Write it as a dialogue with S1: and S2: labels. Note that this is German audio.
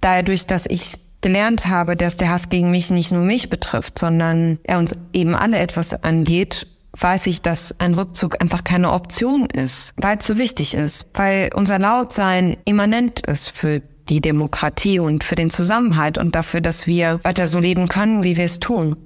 S1: dadurch, dass ich gelernt habe, dass der Hass gegen mich nicht nur mich betrifft, sondern er uns eben alle etwas angeht, weiß ich, dass ein Rückzug einfach keine Option ist, weil es so wichtig ist, weil unser Lautsein immanent ist für die Demokratie und für den Zusammenhalt und dafür, dass wir weiter so leben können, wie wir es tun.